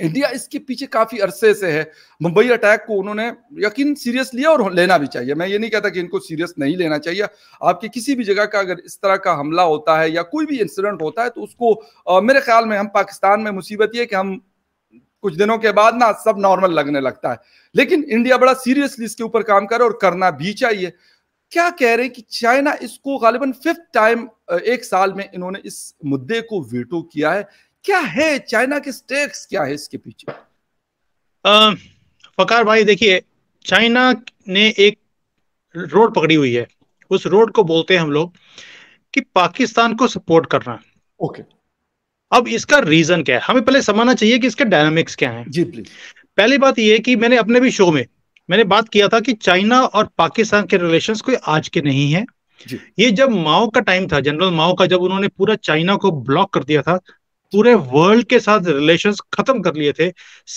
India इसके पीछे काफी अरसे से है मुंबई अटैक को उन्होंने यकीन सीरियस लिया और लेना भी चाहिए मैं ये नहीं कहता कि इनको सीरियस नहीं लेना चाहिए आपके किसी भी जगह का अगर इस तरह का हमला होता है या कोई भी इंसिडेंट होता है तो उसको आ, मेरे ख्याल में हम पाकिस्तान में मुसीबत ये कि हम कुछ दिनों के बाद ना सब नॉर्मल लगने लगता है लेकिन इंडिया बड़ा सीरियसली इसके ऊपर काम करे और करना भी चाहिए क्या कह रहे हैं कि चाइना इसको गालिबन फिफ्थ टाइम एक साल में इन्होंने इस मुद्दे को वेटो किया है क्या है चाइना के स्टेक्स क्या है इसके पीछे फकार भाई देखिए चाइना ने एक रोड पकड़ी हुई है उस रोड को बोलते हैं हम लोग कि पाकिस्तान को सपोर्ट करना ओके अब इसका रीजन क्या है हमें पहले समझना चाहिए कि इसके डायनामिक्स क्या है जी प्लीज पहली बात यह कि मैंने अपने भी शो में मैंने बात किया था कि चाइना और पाकिस्तान के रिलेशन कोई आज के नहीं है ये जब माओ का टाइम था जनरल माओ का जब उन्होंने पूरा चाइना को ब्लॉक कर दिया था पूरे वर्ल्ड के साथ रिलेशन खत्म कर लिए थे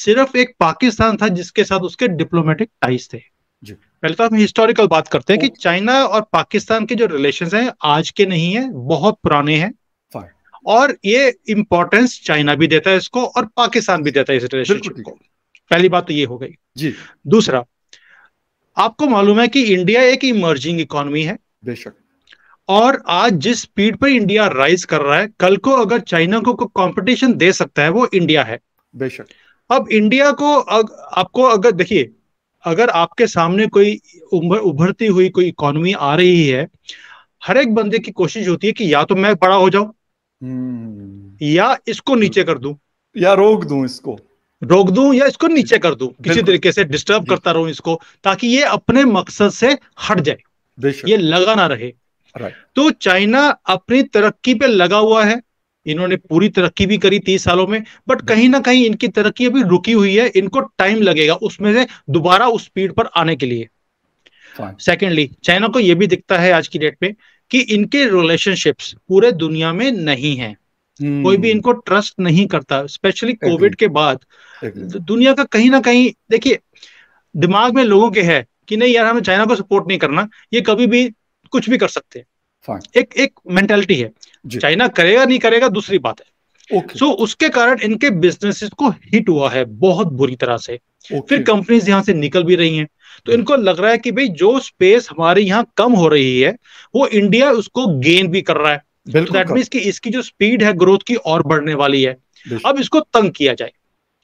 सिर्फ एक पाकिस्तान था जिसके साथ उसके डिप्लोमेटिक टाइज थे पहले तो हम हिस्टोरिकल बात करते हैं कि चाइना और पाकिस्तान के जो रिलेशन हैं आज के नहीं है बहुत पुराने हैं और ये इंपॉर्टेंस चाइना भी देता है इसको और पाकिस्तान भी देता है इस रिलेशनशिप को पहली बात तो ये हो गई जी दूसरा आपको मालूम है कि इंडिया एक इमर्जिंग इकोनॉमी है बेशक और आज जिस स्पीड पर इंडिया राइज कर रहा है कल को अगर चाइना को कंपटीशन दे सकता है वो इंडिया है बेशक अब इंडिया को अग, आपको अगर देखिए अगर आपके सामने कोई उभर, उभरती हुई कोई इकोनॉमी आ रही है हर एक बंदे की कोशिश होती है कि या तो मैं बड़ा हो जाऊं हम्म। या इसको नीचे कर दूं या रोक दूं इसको रोक दूं या इसको नीचे कर दूं किसी तरीके से डिस्टर्ब करता रहूं इसको ताकि ये अपने मकसद से हट जाए ये लगा ना रहे तो चाइना अपनी तरक्की पे लगा हुआ है इन्होंने पूरी तरक्की भी करी तीस सालों में बट hmm. कहीं ना कहीं इनकी तरक्की अभी रुकी हुई है इनको टाइम लगेगा उसमें से दोबारा उस स्पीड पर आने के लिए सेकेंडली चाइना को यह भी दिखता है आज की डेट में कि इनके रिलेशनशिप्स पूरे दुनिया में नहीं है hmm. कोई भी इनको ट्रस्ट नहीं करता स्पेशली कोविड के बाद दुनिया का कहीं ना कहीं देखिए दिमाग में लोगों के है कि नहीं यार हमें चाइना को सपोर्ट नहीं करना ये कभी भी कुछ भी कर सकते हैं एक एक मेंटेलिटी है चाइना करेगा नहीं करेगा दूसरी बात है सो उसके कारण इनके बिजनेसेस को हिट हुआ है बहुत बुरी तरह से फिर कंपनीज यहाँ से निकल भी रही हैं तो hmm. इनको लग रहा है कि भाई जो स्पेस हमारे यहाँ कम हो रही है वो इंडिया उसको गेन भी कर रहा है दैट मीन्स इसकी जो स्पीड है ग्रोथ की और बढ़ने वाली है अब इसको तंग किया जाए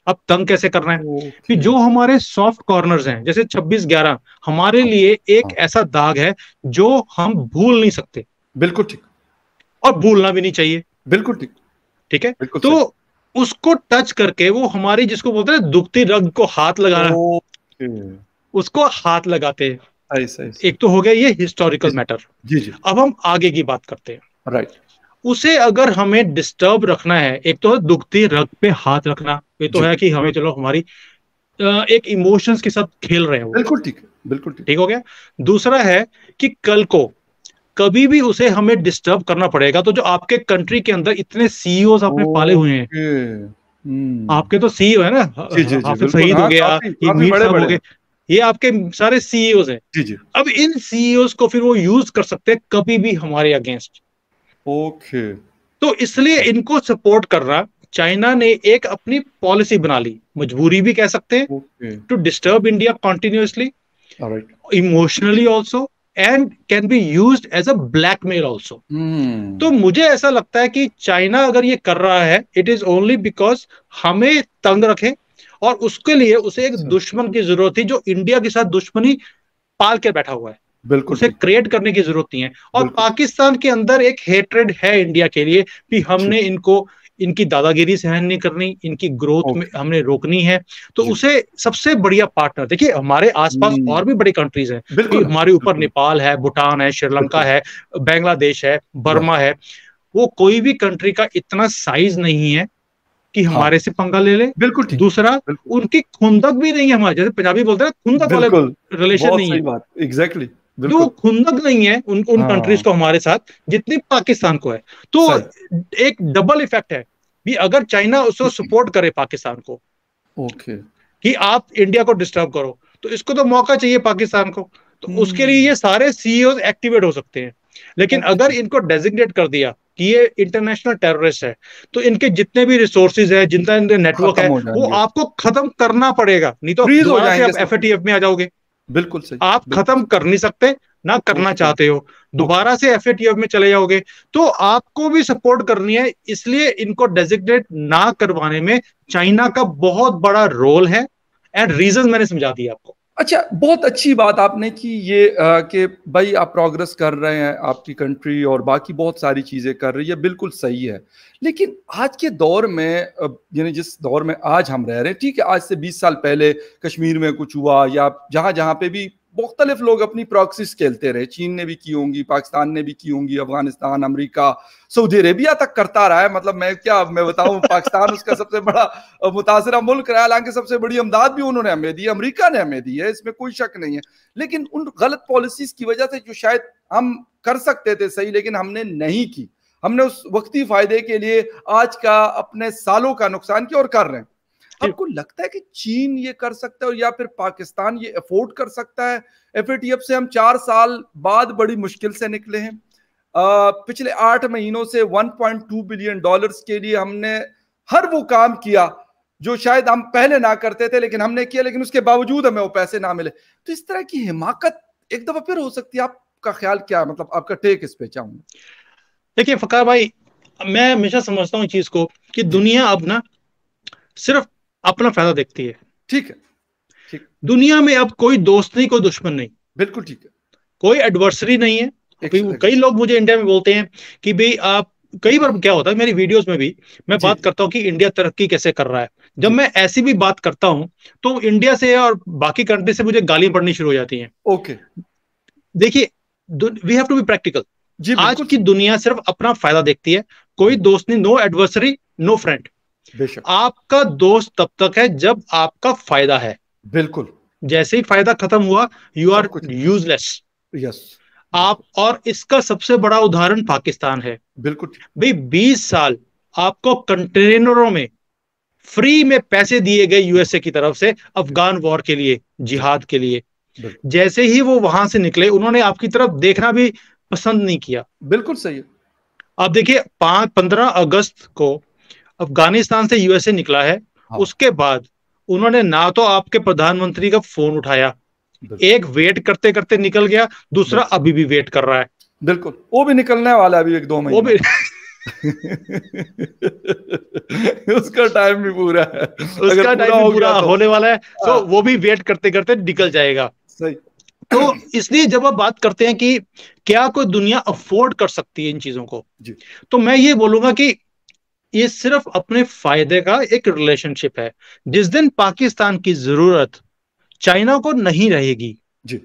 अब तंग कैसे रहे हैं कि जो हमारे सॉफ्ट कॉर्नर्स हैं जैसे 26 ग्यारह हमारे हाँ। लिए एक हाँ। ऐसा दाग है जो हम भूल नहीं सकते बिल्कुल ठीक और भूलना भी नहीं चाहिए बिल्कुल ठीक ठीक है तो उसको टच करके वो हमारी जिसको बोलते हैं दुखती रग को हाथ लगाना उसको हाथ लगाते हैं एक तो हो गया ये हिस्टोरिकल मैटर जी जी अब हम आगे की बात करते हैं राइट उसे अगर हमें डिस्टर्ब रखना है एक तो दुखती रग पे हाथ रखना ये तो है कि हमें चलो हमारी एक इमोशंस के साथ खेल रहे हो बिल्कुल ठीक है बिल्कुल ठीक हो गया दूसरा है कि कल को कभी भी उसे हमें डिस्टर्ब करना पड़ेगा तो जो आपके कंट्री के अंदर इतने सीईओ e आपने पाले हुए हैं हम्म। आपके तो सीईओ e है ना आपसे शहीद हो हाँ, गया ये आपके सारे सीईओ e हैं अब इन सीईओ को फिर वो यूज कर सकते हैं कभी भी हमारे अगेंस्ट ओके तो इसलिए इनको सपोर्ट करना चाइना ने एक अपनी पॉलिसी बना ली मजबूरी भी कह सकते हैं to disturb India continuously emotionally also and can be use as a blackmail also तो मुझे ऐसा लगता है कि चाइना अगर ये कर रहा है इट इज ओनली बिकॉज हमें तंग रखे और उसके लिए उसे एक अच्छा। दुश्मन की जरूरत थी जो इंडिया के साथ दुश्मनी पाल के बैठा हुआ है बिल्कुल उसे क्रिएट करने की जरूरत नहीं है और पाकिस्तान के अंदर एक हेट्रेड है इंडिया के लिए कि हमने इनको इनकी दादागिरी सहन नहीं करनी इनकी ग्रोथ में हमने रोकनी है तो उसे सबसे बढ़िया पार्टनर देखिए हमारे आसपास हम्म। और भी बड़ी कंट्रीज हैं बिल्कुल हमारे ऊपर नेपाल है भूटान है श्रीलंका है बांग्लादेश है बर्मा हाँ। है वो कोई भी कंट्री का इतना साइज नहीं है कि हाँ। हमारे से पंगा ले ले बिल्कुल दूसरा बिल्कुल। उनकी खुंदक भी नहीं है हमारे जैसे पंजाबी बोलते हैं खुंदक वाले रिलेशन नहीं है एग्जैक्टली जो खुंदक नहीं है उन उन कंट्रीज हाँ। को हमारे साथ जितनी पाकिस्तान को है तो एक डबल इफेक्ट है भी अगर चाइना उसको सपोर्ट करे पाकिस्तान को ओके कि आप इंडिया को डिस्टर्ब करो तो इसको तो मौका चाहिए पाकिस्तान को तो हम्म। उसके लिए ये सारे सीईओ एक्टिवेट e हो सकते हैं लेकिन अगर इनको डेजिग्नेट कर दिया कि ये इंटरनेशनल टेररिस्ट है तो इनके जितने भी रिसोर्सेज है जितना इनके नेटवर्क है वो आपको खत्म करना पड़ेगा नहीं तो आप एफ में आ जाओगे बिल्कुल सही आप खत्म कर नहीं सकते ना करना चाहते हो दोबारा से एफ में चले जाओगे तो आपको भी सपोर्ट करनी है इसलिए इनको डेजिग्नेट ना करवाने में चाइना का बहुत बड़ा रोल है एंड रीजन मैंने समझा दिया आपको अच्छा बहुत अच्छी बात आपने की ये कि भाई आप प्रोग्रेस कर रहे हैं आपकी कंट्री और बाकी बहुत सारी चीज़ें कर रही है बिल्कुल सही है लेकिन आज के दौर में यानी जिस दौर में आज हम रह रहे हैं ठीक है आज से 20 साल पहले कश्मीर में कुछ हुआ या जहाँ जहाँ पे भी मुख्तलिफ लोग अपनी प्रॉक्सीज खेलते रहे चीन ने भी की होंगी पाकिस्तान ने भी की होंगी अफगानिस्तान अमरीका सऊदी अरेबिया तक करता रहा है मतलब मैं क्या मैं बताऊं पाकिस्तान उसका सबसे बड़ा मुतासर मुल्क रहा हालांकि सबसे बड़ी अमदाद भी उन्होंने हमें दी अमरीका ने हमें दी है इसमें कोई शक नहीं है लेकिन उन गलत पॉलिसीज की वजह से जो शायद हम कर सकते थे सही लेकिन हमने नहीं की हमने उस वक्ती फायदे के लिए आज का अपने सालों का नुकसान किया और कर रहे हैं आपको लगता है कि चीन ये कर सकता है और या फिर पाकिस्तान ये अफोर्ड कर सकता है एफ से हम चार साल बाद बड़ी मुश्किल से निकले हैं पिछले आठ महीनों से 1.2 बिलियन डॉलर्स के लिए हमने हर वो काम किया जो शायद हम पहले ना करते थे लेकिन हमने किया लेकिन उसके बावजूद हमें वो पैसे ना मिले तो इस तरह की हिमाकत एक दफा फिर हो सकती है आपका ख्याल क्या है मतलब आपका टेक इस पे चाहूंगा देखिए फकार भाई मैं हमेशा समझता हूँ चीज को कि दुनिया अब ना सिर्फ अपना फायदा देखती है ठीक है ठीक दुनिया में अब कोई दोस्त नहीं कोई दुश्मन नहीं बिल्कुल ठीक है कोई एडवर्सरी नहीं है कई लोग मुझे इंडिया में बोलते हैं कि भाई आप कई बार क्या होता है मेरी वीडियोस में भी मैं बात करता हूँ कि इंडिया तरक्की कैसे कर रहा है जब मैं ऐसी भी बात करता हूँ तो इंडिया से और बाकी कंट्री से मुझे गालियां पड़नी शुरू हो जाती है ओके देखिए we have to be practical आज की दुनिया सिर्फ अपना फायदा देखती है कोई दोस्त नहीं नो एडवर्सरी नो फ्रेंड आपका दोस्त तब तक है जब आपका फायदा है बिल्कुल जैसे ही फायदा खत्म हुआ यू आर यूजलेस यस आप और इसका सबसे बड़ा उदाहरण पाकिस्तान है बिल्कुल भाई बीस साल आपको कंटेनरों में फ्री में पैसे दिए गए यूएसए की तरफ से अफगान वॉर के लिए जिहाद के लिए जैसे ही वो वहां से निकले उन्होंने आपकी तरफ देखना भी पसंद नहीं किया बिल्कुल सही है आप देखिए पांच पंद्रह अगस्त को अफगानिस्तान से यूएसए निकला है हाँ। उसके बाद उन्होंने ना तो आपके प्रधानमंत्री का फोन उठाया एक वेट करते करते निकल गया दूसरा अभी भी वेट कर रहा है बिल्कुल वो भी निकलने वाला अभी एक दो महीने वो भी उसका टाइम भी पूरा है उसका टाइम भी पूरा तो। होने वाला है तो हाँ। वो भी वेट करते करते निकल जाएगा सही तो इसलिए जब आप बात करते हैं कि क्या कोई दुनिया अफोर्ड कर सकती है इन चीजों को जी। तो मैं ये बोलूंगा कि ये सिर्फ अपने फायदे का एक रिलेशनशिप है जिस दिन पाकिस्तान की जरूरत चाइना को नहीं रहेगी जी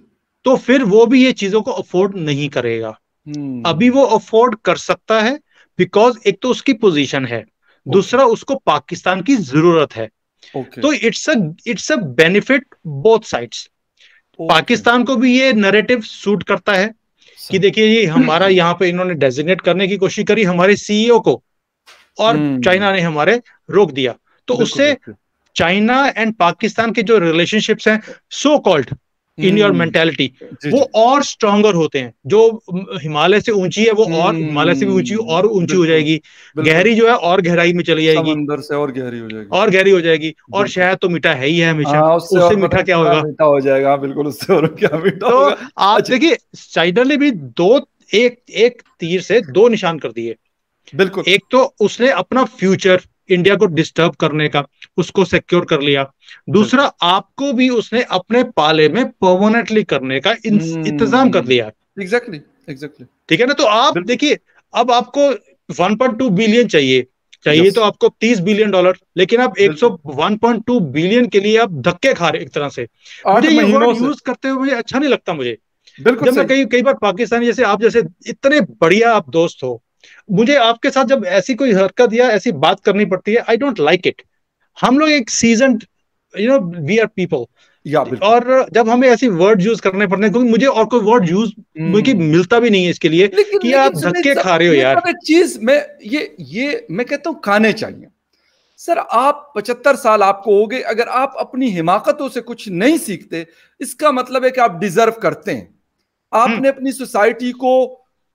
तो फिर वो भी ये चीजों को अफोर्ड नहीं करेगा हम्म। अभी वो अफोर्ड कर सकता है बिकॉज एक तो उसकी पोजीशन है दूसरा उसको पाकिस्तान की जरूरत है तो it's a it's a benefit both sides Pakistan को भी ये नरेटिव सूट करता है कि देखिए ये हमारा यहाँ पे इन्होंने डेजिग्नेट करने की कोशिश करी हमारे सीईओ e को और हम्म। चाइना ने हमारे रोक दिया तो उससे चाइना एंड पाकिस्तान के जो रिलेशनशिप्स हैं so called in your mentality वो और स्ट्रॉन्गर होते हैं जो हिमालय से ऊंची है वो और हम्म। हिमालय से भी ऊंची और ऊंची हो जाएगी गहरी जो है और गहराई में चली जाएगी अंदर से और गहरी हो जाएगी और गहरी हो जाएगी और शहद तो मीठा है ही है हमेशा हाँ, उससे, उससे मीठा मतलब क्या होगा मीठा हो जाएगा हाँ, बिल्कुल उससे और क्या मीठा तो आप अच्छा। देखिए चाइना ने भी दो एक एक तीर से दो निशान कर दिए बिल्कुल एक तो उसने अपना फ्यूचर इंडिया को डिस्टर्ब करने का उसको सिक्योर कर लिया दूसरा आपको भी उसने अपने पाले में परमानेंटली करने का हम्म। इंतजाम कर लिया एग्जैक्टली एग्जैक्टली ठीक है ना तो आप देखिए अब आपको 1.2 बिलियन चाहिए चाहिए तो आपको 30 बिलियन डॉलर लेकिन आप 101.2 बिलियन के लिए आप धक्के खा रहे एक तरह से मुझे ये यूज करते हुए अच्छा नहीं लगता मुझे बिल्कुल जब मैं कई कई बार पाकिस्तानी जैसे आप जैसे इतने बढ़िया आप दोस्त हो मुझे आपके साथ जब ऐसी कोई हरकत या ऐसी बात करनी पड़ती है आई डोंट लाइक इट हम लोग एक season you know we are people और जब हमें ऐसी वर्ड यूज करने पड़ते हैं क्योंकि मुझे और कोई वर्ड यूज क्योंकि मिलता भी नहीं है इसके लिए कि आप धक्के खा रहे हो यार चीज मैं ये ये मैं कहता हूँ खाने चाहिए सर आप पचहत्तर साल आपको हो गए अगर आप अपनी हिमाकतों से कुछ नहीं सीखते इसका मतलब है कि आप डिजर्व करते हैं हम्म। आपने अपनी सोसाइटी को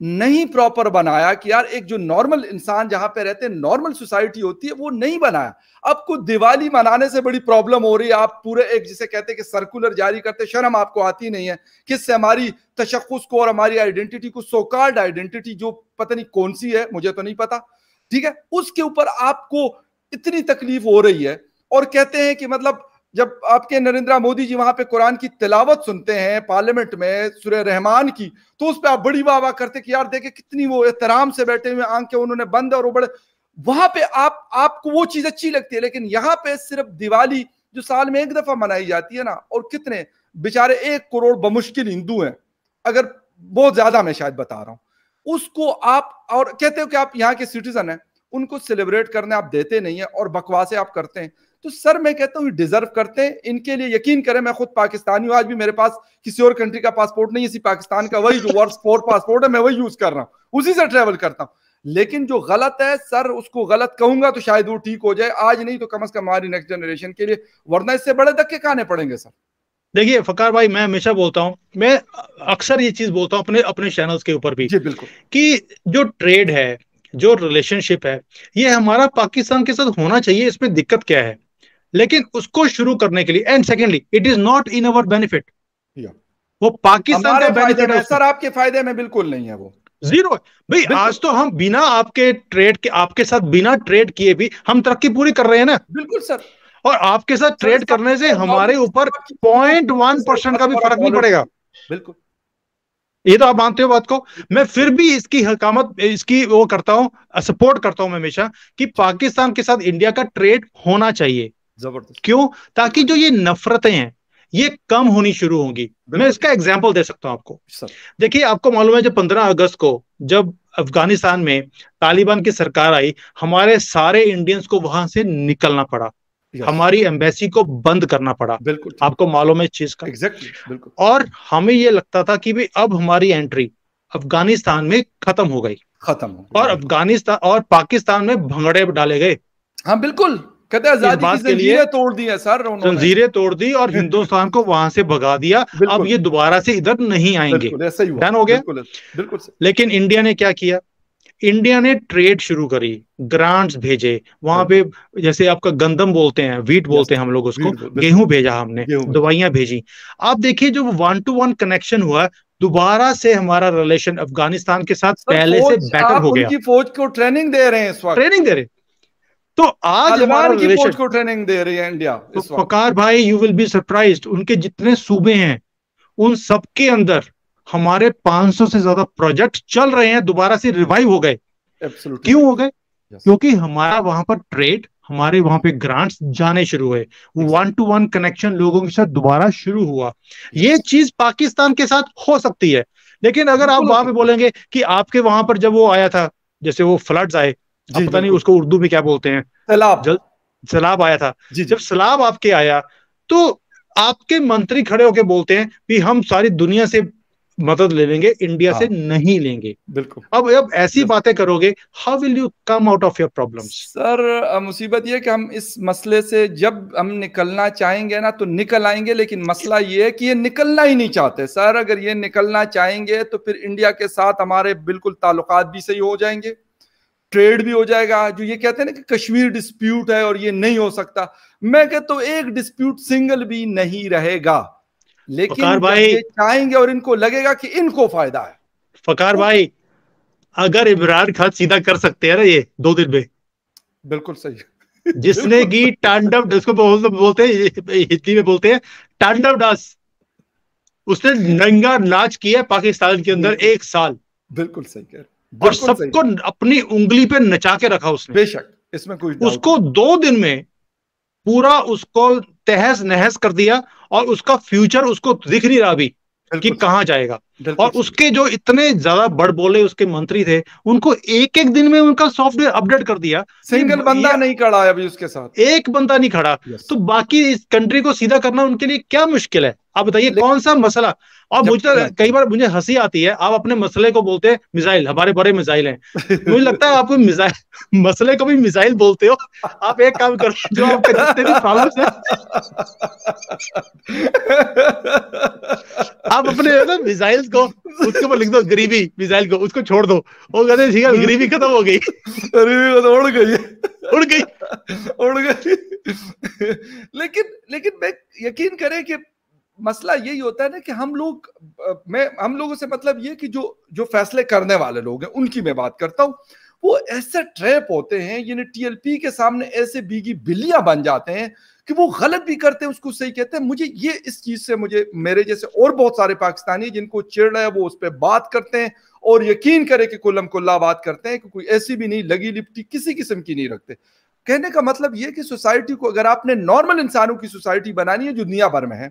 नहीं प्रॉपर बनाया कि यार एक जो नॉर्मल इंसान जहां पे रहते हैं नॉर्मल सोसाइटी होती है वो नहीं बनाया आपको दिवाली मनाने से बड़ी प्रॉब्लम हो रही है आप पूरे एक जिसे कहते हैं कि सर्कुलर जारी करते शर्म आपको आती नहीं है किससे हमारी तशखस को और हमारी आइडेंटिटी को सोकार्ड आइडेंटिटी जो पता नहीं कौन सी है मुझे तो नहीं पता ठीक है उसके ऊपर आपको इतनी तकलीफ हो रही है और कहते हैं कि मतलब जब आपके नरेंद्र मोदी जी वहां पे कुरान की तिलावत सुनते हैं पार्लियामेंट में सुर रहमान की तो उस पर आप बड़ी वाह वाह करते कि यार देखे कितनी वो एहतराम से बैठे हुए आंखें उन्होंने बंद और वो बड़े वहां पे आप आपको वो चीज अच्छी लगती है लेकिन यहाँ पे सिर्फ दिवाली जो साल में एक दफा मनाई जाती है ना और कितने बेचारे एक करोड़ बमुश्किल हिंदू हैं अगर बहुत ज्यादा मैं शायद बता रहा हूँ उसको आप और कहते हो कि आप यहाँ के सिटीजन हैं उनको सेलिब्रेट करने आप देते नहीं है और बकवासे आप करते हैं तो सर मैं कहता हूँ डिजर्व करते हैं इनके लिए यकीन करें मैं खुद पाकिस्तानी हूँ आज भी मेरे पास किसी और कंट्री का पासपोर्ट नहीं इसी पाकिस्तान का वही जो वर्ष फोर पासपोर्ट है मैं वही यूज कर रहा हूँ उसी से ट्रेवल करता हूँ लेकिन जो गलत है सर उसको गलत कहूंगा तो शायद वो ठीक हो जाए आज नहीं तो कम अज कम हमारी नेक्स्ट जनरेशन के लिए वरना इससे बड़े धक्के खाने पड़ेंगे सर देखिए फकार भाई मैं हमेशा बोलता हूँ मैं अक्सर ये चीज बोलता हूँ अपने अपने चैनल्स के ऊपर भी जी बिल्कुल कि जो ट्रेड है जो रिलेशनशिप है ये हमारा पाकिस्तान के साथ होना चाहिए इसमें दिक्कत क्या है लेकिन उसको शुरू करने के लिए and secondly it is not in our benefit वो पाकिस्तान का बेनिफिट है सर आपके फायदे में बिल्कुल नहीं है वो जीरो भाई आज तो हम बिना आपके ट्रेड के आपके साथ बिना ट्रेड किए भी हम तरक्की पूरी कर रहे हैं ना बिल्कुल सर और आपके साथ ट्रेड करने से हमारे ऊपर पॉइंट वन परसेंट का भी फर्क नहीं पड़ेगा बिल्कुल ये तो आप मानते हो बात को मैं फिर भी इसकी हकामत इसकी वो करता हूँ सपोर्ट करता हूँ मैं हमेशा कि पाकिस्तान के साथ इंडिया का ट्रेड होना चाहिए जबरदस्त क्यों ताकि जो ये नफरतें हैं ये कम होनी शुरू होंगी मैं इसका एग्जाम्पल दे सकता हूँ आपको देखिए आपको मालूम है जब पंद्रह अगस्त को जब अफगानिस्तान में तालिबान की सरकार आई हमारे सारे इंडियंस को वहां से निकलना पड़ा हमारी एम्बेसी को बंद करना पड़ा बिल्कुल आपको मालूम है इस चीज का एग्जैक्टली बिल्कुल और हमें ये लगता था कि भाई अब हमारी एंट्री अफगानिस्तान में खत्म हो गई खत्म और अफगानिस्तान और पाकिस्तान में भंगड़े डाले गए हाँ बिल्कुल कहते आजादी तोड़ दी है सर तोड़ दी और हम्म। हिंदुस्तान को वहां से भगा दिया अब ये दोबारा से इधर नहीं आएंगे हो गया बिल्कुल, लेकिन इंडिया ने क्या किया इंडिया ने ट्रेड शुरू करी ग्रांट्स भेजे वहां हाँ। पे जैसे आपका गंदम बोलते हैं वीट बोलते हैं हम लोग उसको गेहूं भेजा हमने दवाइयां भेजी आप देखिए जो वन टू वन कनेक्शन हुआ दोबारा से हमारा रिलेशन अफगानिस्तान के साथ पहले से बेटर हो गया फौज को ट्रेनिंग दे रहे हैं ट्रेनिंग दे रहे तो आज हमारा की फौज को ट्रेनिंग दे रही है इंडिया तो पकार भाई यू विल बी सरप्राइज्ड उनके जितने सूबे हैं उन सब के अंदर हमारे 500 से ज्यादा प्रोजेक्ट चल रहे हैं दोबारा से रिवाइव हो गए क्यों हो गए yes. क्योंकि हमारा वहां पर ट्रेड हमारे वहां पे ग्रांट्स जाने शुरू हुए वन टू वन कनेक्शन लोगों के साथ दोबारा शुरू हुआ ये चीज पाकिस्तान के साथ हो सकती है लेकिन अगर आप वहां पे बोलेंगे कि आपके वहां पर जब वो आया था जैसे वो फ्लड्स आए जी, पता नहीं उसको उर्दू में क्या बोलते हैं सलाब जल, सलाब आया था जी, जब सलाब आपके आया तो आपके मंत्री खड़े होके बोलते हैं कि हम सारी दुनिया से मदद ले लेंगे इंडिया से हाँ। नहीं लेंगे बिल्कुल अब अब ऐसी बातें करोगे how will you come out of your problem sir मुसीबत यह कि हम इस मसले से जब हम निकलना चाहेंगे ना तो निकल आएंगे लेकिन मसला ये है कि ये निकलना ही नहीं चाहते सर अगर ये निकलना चाहेंगे तो फिर इंडिया के साथ हमारे बिल्कुल ताल्लुक भी सही हो जाएंगे ट्रेड भी हो जाएगा जो ये कहते हैं ना कि कश्मीर डिस्प्यूट है और ये नहीं हो सकता मैं कहता तो एक डिस्प्यूट सिंगल भी नहीं रहेगा लेकिन भाई चाहेंगे और इनको लगेगा कि इनको फायदा है फकार तो, भाई अगर इमरान खान सीधा कर सकते हैं ना ये दो दिन में बिल्कुल सही जिसने की टांडव जिसको बोलते हैं हिंदी में बोलते हैं टांडव डांस उसने नंगा नाच किया पाकिस्तान के अंदर एक साल बिल्कुल सही कह रहे और सबको अपनी उंगली पे नचा के रखा उसने बेशक इसमें कोई उसको दो दिन में पूरा उसको तहस नहस कर दिया और उसका फ्यूचर उसको दिख नहीं रहा अभी कि कहा जाएगा और उसके जो इतने ज्यादा बड़ बोले उसके मंत्री थे उनको एक एक दिन में उनका सॉफ्टवेयर अपडेट कर दिया सिंगल बंदा नहीं खड़ा है अभी उसके साथ एक बंदा नहीं खड़ा तो बाकी इस कंट्री को सीधा करना उनके लिए क्या मुश्किल है आप बताइए कौन सा मसला और मुझे कई बार मुझे हंसी आती है आप अपने मसले को बोलते हैं मिसाइल हमारे बड़े मिसाइल हैं मुझे लगता है आपको मिसाइल मसले को भी मिसाइल बोलते हो आप एक काम करो जो आपके जितने भी प्रॉब्लम है आप अपने मिसाइल उसको उसके ऊपर लिख दो गरीबी मिसाइल को उसको छोड़ दो वो कहते हैं ठीक है गरीबी खत्म हो गई गरीबी खत्म उड़ गई उड़ गई उड़ गई लेकिन लेकिन मैं यकीन करें कि मसला यही होता है ना कि हम लोग मैं हम लोगों से मतलब ये कि जो जो फैसले करने वाले लोग हैं उनकी मैं बात करता हूँ वो ऐसे ट्रैप होते हैं यानी टीएलपी के सामने ऐसे बीगी बिल्लियां बन जाते हैं कि वो गलत भी करते हैं उसको सही कहते हैं मुझे ये इस चीज से मुझे मेरे जैसे और बहुत सारे पाकिस्तानी जिनको चिड़ है वो उस पर बात करते हैं और यकीन करें कि कुलम कुल्ला बात करते हैं कि कोई ऐसी भी नहीं लगी लिपटी किसी किस्म की नहीं रखते कहने का मतलब यह कि सोसाइटी को अगर आपने नॉर्मल इंसानों की सोसाइटी बनानी है जो दुनिया भर में है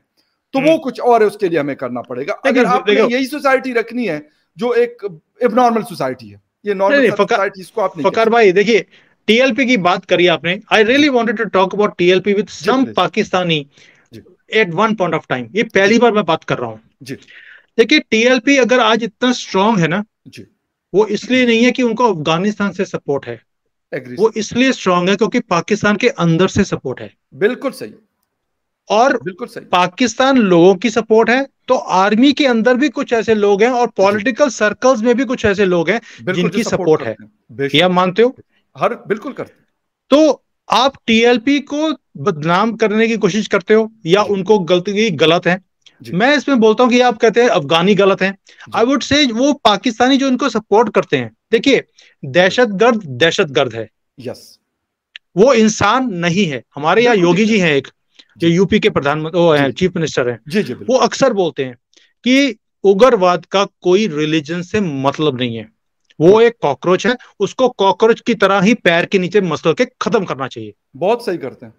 तो वो हम्म। कुछ और है उसके लिए हमें करना पड़ेगा अगर आपने यही सोसाइटी रखनी है जो एक नॉर्मल सोसाइटी है ये नॉर्मल सोसाइटी इसको आप फकर भाई देखिए टीएलपी की बात करी आपने I really wanted to talk about TLP with some Pakistani at one point of time ये पहली बार मैं बात कर रहा हूँ देखिए टीएलपी अगर आज इतना स्ट्रांग है ना वो इसलिए नहीं है कि उनको अफगानिस्तान से सपोर्ट है Agreed. वो इसलिए स्ट्रांग है क्योंकि पाकिस्तान के अंदर से सपोर्ट है बिल्कुल सही और बिल्कुल सही पाकिस्तान लोगों की सपोर्ट है तो आर्मी के अंदर भी कुछ ऐसे लोग हैं और पॉलिटिकल सर्कल्स में भी कुछ ऐसे लोग हैं जिनकी सपोर्ट, सपोर्ट है यह मानते हो हर बिल्कुल करते तो आप टीएलपी को बदनाम करने की कोशिश करते हो या उनको गलती गलत है मैं इसमें बोलता हूँ कि आप कहते हैं अफगानी गलत हैं आई वुड से वो पाकिस्तानी जो इनको सपोर्ट करते हैं देखिए दहशत गर्द है यस वो इंसान नहीं है हमारे यहाँ योगी जी हैं एक जो यूपी के प्रधानमंत्री चीफ मिनिस्टर हैं जी जी वो अक्सर बोलते हैं कि उग्रवाद का कोई रिलीजन से मतलब नहीं है वो एक कॉकरोच है उसको कॉकरोच की तरह ही पैर के नीचे मसल के खत्म करना चाहिए बहुत सही करते हैं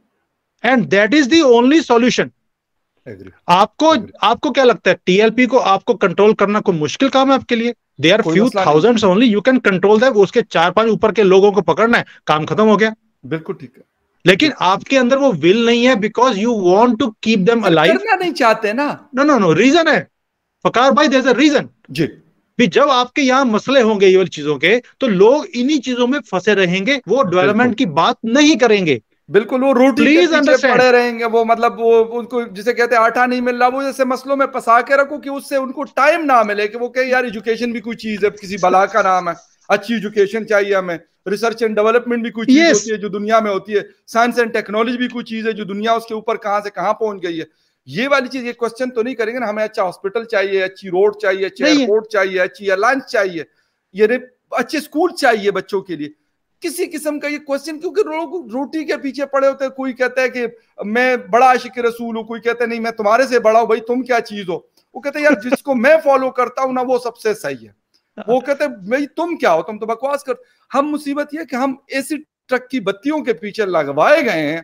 and that is the only solution आपको Agree. आपको क्या लगता है टीएलपी को आपको कंट्रोल करना कोई मुश्किल काम है आपके लिए they are few thousand only you can control that उसके चार पांच ऊपर के लोगों को पकड़ना है काम खत्म हो गया बिल्कुल ठीक है लेकिन आपके अंदर वो विल नहीं है because you want to keep them alive नहीं चाहते ना नो नो नो रीजन है फकार भाई देर रीजन जी भी जब आपके यहाँ मसले होंगे ये चीजों के तो लोग इन्हीं चीजों में फंसे रहेंगे वो डेवलपमेंट की बात नहीं करेंगे बिल्कुल वो रूट प्लीज पड़े रहेंगे वो मतलब वो उनको जिसे कहते हैं आटा नहीं मिल रहा वो जैसे मसलों में फंसा के रखो कि उससे उनको टाइम ना मिले कि वो कहे यार एजुकेशन भी कोई चीज है किसी बला का नाम है अच्छी एजुकेशन चाहिए हमें रिसर्च एंड डेवलपमेंट भी कोई चीज होती है जो दुनिया में होती है साइंस एंड टेक्नोलॉजी भी कोई चीज है जो दुनिया उसके ऊपर कहाँ से कहाँ पहुंच गई है ये वाली चीज ये क्वेश्चन तो नहीं करेंगे ना हमें अच्छा हॉस्पिटल चाहिए अच्छी रोड चाहिए अच्छी एयरपोर्ट चाहिए अच्छी एयरलाइंस चाहिए ये अच्छे स्कूल चाहिए बच्चों के लिए किसी किस्म का ये क्वेश्चन क्योंकि लोग रोटी के पीछे पड़े होते हैं कोई कहता है कि मैं बड़ा आशिक रसूल हूँ कोई कहता है नहीं मैं तुम्हारे से बड़ा हूँ भाई तुम क्या चीज हो वो कहते हैं यार जिसको मैं फॉलो करता हूँ ना वो सबसे सही है वो कहते हैं भाई तुम क्या हो तुम तो बकवास कर हम मुसीबत यह कि हम एसी ट्रक की बत्तियों के पीछे लगवाए गए हैं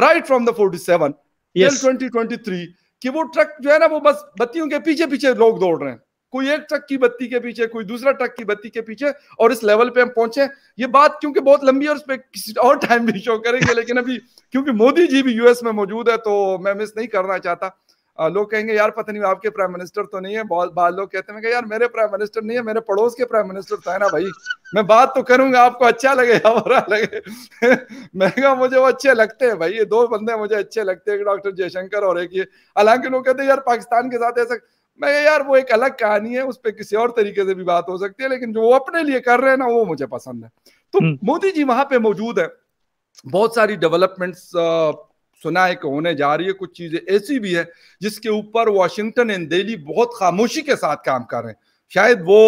right from the forty seven yes. 2023 कि वो ट्रक जो है ना वो बस बत्तियों के पीछे पीछे लोग दौड़ रहे हैं कोई एक ट्रक की बत्ती के पीछे कोई दूसरा ट्रक की बत्ती के पीछे और इस लेवल पे हम पहुंचे ये बात क्योंकि बहुत लंबी और उस पर किसी और टाइम भी शो करेंगे लेकिन अभी क्योंकि मोदी जी भी यूएस में मौजूद है तो मैं मिस नहीं करना चाहता लोग कहेंगे यार पता नहीं आपके प्राइम मिनिस्टर तो नहीं है बहुत बार लोग कहते हैं यार मेरे प्राइम मिनिस्टर नहीं है मेरे पड़ोस के प्राइम मिनिस्टर तो है ना भाई मैं बात तो करूंगा आपको अच्छा लगे या बुरा लगे मैं कहा मुझे वो अच्छे लगते हैं भाई ये दो बंदे मुझे अच्छे लगते हैं डॉक्टर जयशंकर और एक ये हालांकि लोग कहते हैं यार पाकिस्तान के साथ ऐसा मैं यार वो एक अलग कहानी है उस पर किसी और तरीके से भी बात हो सकती है लेकिन जो वो अपने लिए कर रहे हैं ना वो मुझे पसंद है तो हम्म। मोदी जी वहां पे मौजूद है बहुत सारी डेवलपमेंट्स सुना है कि होने जा रही है कुछ चीज़ें ऐसी भी है जिसके ऊपर वाशिंगटन एंड दिल्ली बहुत खामोशी के साथ काम कर रहे हैं शायद वो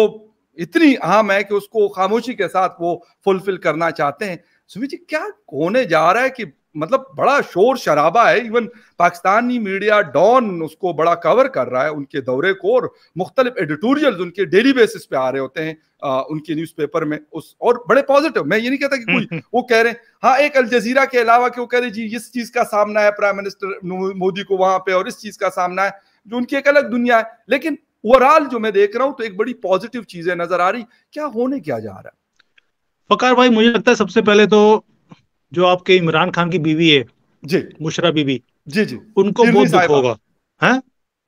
इतनी अहम है कि उसको खामोशी के साथ वो फुलफिल करना चाहते हैं सुमित जी क्या होने जा रहा है कि मतलब बड़ा शोर शराबा है इवन पाकिस्तानी मीडिया डॉन उसको बड़ा कवर कर रहा है उनके दौरे को और मुख्तलिफ एडिटोरियल उनके डेली बेसिस पे आ रहे होते हैं आ, उनके न्यूज़पेपर में उस और बड़े पॉजिटिव मैं ये नहीं कहता कि कोई हम्म, हम्म। वो कह रहे हैं हाँ एक अल जजीरा के अलावा क्यों कह रहे जी इस चीज़ का सामना है प्राइम मिनिस्टर मोदी को वहां पे और इस चीज़ का सामना है जो उनकी एक अलग दुनिया है लेकिन ओवरऑल जो मैं देख रहा हूँ तो एक बड़ी पॉजिटिव चीज़ें नजर आ रही क्या होने क्या जा रहा है फकार भाई मुझे लगता है सबसे पहले तो जो आपके इमरान खान की बीवी है जी मुशरा बीवी जी जी उनको बहुत दुख होगा है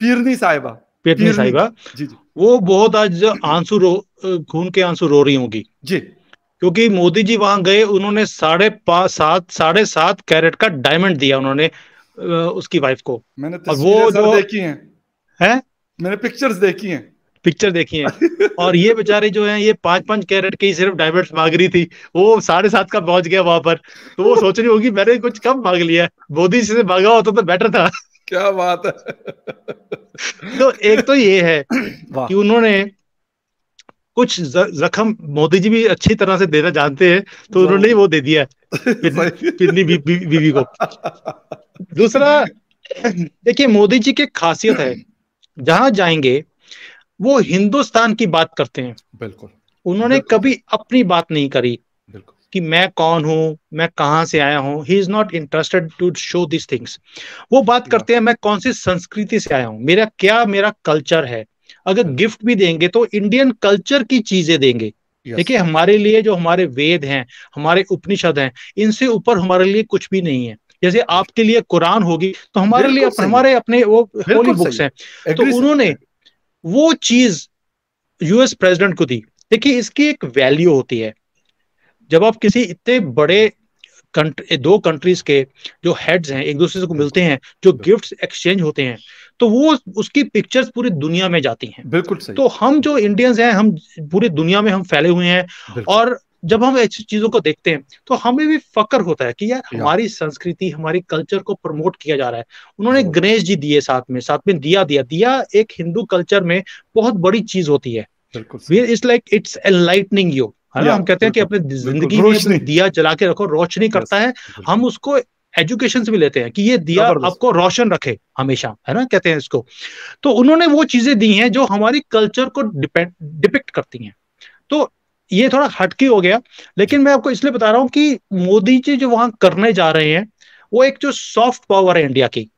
पीरनी साहिबा पीरनी साहिबा जी जी वो बहुत आज आंसू रो खून के आंसू रो रही होंगी जी क्योंकि मोदी जी वहां गए उन्होंने साढ़े पांच सात साढ़े सात कैरेट का डायमंड दिया उन्होंने उसकी वाइफ को मैंने और वो जो देखी हैं हैं मैंने पिक्चर्स देखी हैं पिक्चर देखी है और ये बेचारे जो है ये पांच पांच कैरेट की सिर्फ डायमंड्स मांग रही थी वो साढ़े सात का पहुंच गया वहां पर तो वो सोच रही होगी मैंने कुछ कम मांग लिया मोदी जी से मांगा होता तो बेटर तो था क्या बात है तो एक तो ये है कि उन्होंने कुछ जख्म मोदी जी भी अच्छी तरह से देना जानते हैं तो उन्होंने वो दे दिया पिन्नी बीबी को दूसरा देखिए मोदी जी की खासियत है जहां जाएंगे वो हिंदुस्तान की बात करते हैं बिल्कुल उन्होंने बिल्कुल। कभी अपनी बात नहीं करी कि मैं कौन हूँ मैं कहां से आया हूं he is not interested to show this things वो बात करते हैं मैं कौन सी संस्कृति से आया हूं मेरा क्या मेरा कल्चर है अगर गिफ्ट भी देंगे तो इंडियन कल्चर की चीजें देंगे देखिए हमारे लिए जो हमारे वेद हैं हमारे उपनिषद हैं इनसे ऊपर हमारे लिए कुछ भी नहीं है जैसे आपके लिए कुरान होगी तो हमारे लिए हमारे अपने वो होली बुक्स हैं तो उन्होंने वो चीज यूएस प्रेसिडेंट को दी देखिए इसकी एक वैल्यू होती है जब आप किसी इतने बड़े कंट्री दो कंट्रीज के जो हेड्स हैं एक दूसरे को मिलते हैं जो गिफ्ट्स एक्सचेंज होते हैं तो वो उसकी पिक्चर्स पूरी दुनिया में जाती हैं बिल्कुल सही तो हम जो इंडियंस हैं हम पूरी दुनिया में हम फैले हुए हैं और जब हम ऐसी चीजों को देखते हैं तो हमें भी फकर होता है कि यार हमारी संस्कृति हमारी कल्चर को प्रमोट किया जा रहा है उन्होंने गणेश जी दिए साथ में साथ में दिया दिया दिया एक हिंदू कल्चर में बहुत बड़ी चीज होती है it's like it's enlightening you है ना हम कहते हैं कि अपने जिंदगी में दिया जला के रखो रोशनी करता है हम उसको एजुकेशन से भी लेते हैं कि ये दिया आपको रोशन रखे हमेशा है ना कहते हैं इसको तो उन्होंने वो चीजें दी हैं जो हमारी कल्चर को डिपेंड डिपिक्ट करती हैं तो ये थोड़ा हटके हो गया लेकिन मैं आपको इसलिए बता रहा हूँ कि मोदी जी जो वहां करने जा रहे हैं वो एक जो सॉफ्ट पावर है इंडिया की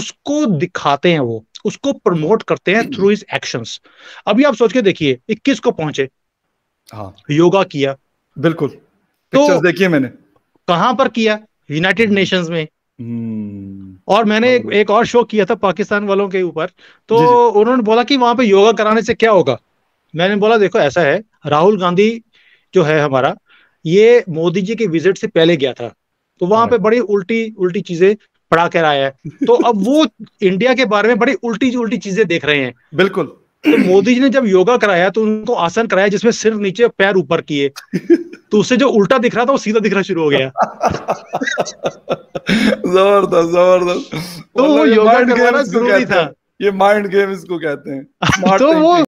उसको दिखाते हैं वो उसको प्रमोट करते हैं थ्रू हिज एक्शंस अभी आप सोच के देखिए इक्कीस को पहुंचे हाँ योगा किया बिल्कुल तो देखिए मैंने कहां पर किया यूनाइटेड नेशंस हम्म। में हम्म। और मैंने एक, हाँ, एक और शो किया था पाकिस्तान वालों के ऊपर तो उन्होंने बोला कि वहां पे योगा कराने से क्या होगा मैंने बोला देखो ऐसा है राहुल गांधी जो है हमारा ये मोदी जी के विजिट से पहले गया था तो वहां पे हाँ। बड़ी उल्टी उल्टी चीजें पढ़ा कर आया है तो अब वो इंडिया के बारे में बड़ी उल्टी उल्टी चीजें देख रहे हैं बिल्कुल तो मोदी जी ने जब योगा कराया तो उनको आसन कराया जिसमें सिर नीचे पैर ऊपर किए तो उससे जो उल्टा दिख रहा था वो सीधा दिखना शुरू हो गया जबरदस्त जबरदस्त तो वो मतलब योगा करवाना जरूरी था ये माइंड गेम इसको कहते हैं तो वो